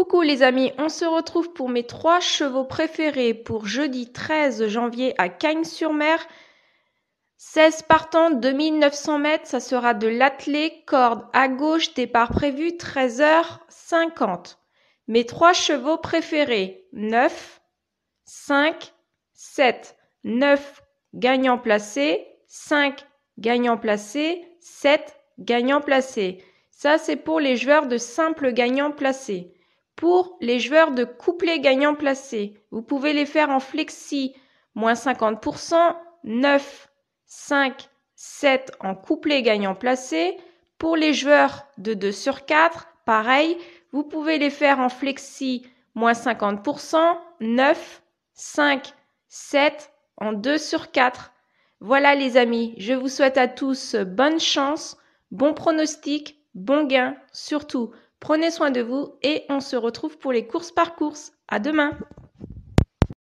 Coucou les amis, on se retrouve pour mes trois chevaux préférés pour jeudi 13 janvier à Cagnes-sur-Mer. 16 partants, 2900 mètres, ça sera de l'attelé, corde à gauche, départ prévu 13h50. Mes trois chevaux préférés, 9, 5, 7. 9 gagnants placés, 5 gagnants placés, 7 gagnants placés. Ça c'est pour les joueurs de simples gagnants placés. Pour les joueurs de couplet gagnant placé, vous pouvez les faire en flexi, moins 50%, 9, 5, 7 en couplet gagnant placé. Pour les joueurs de 2 sur 4, pareil, vous pouvez les faire en flexi, moins 50%, 9, 5, 7 en 2 sur 4. Voilà les amis, je vous souhaite à tous bonne chance, bon pronostic, bon gain, surtout Prenez soin de vous et on se retrouve pour les courses par courses. À demain!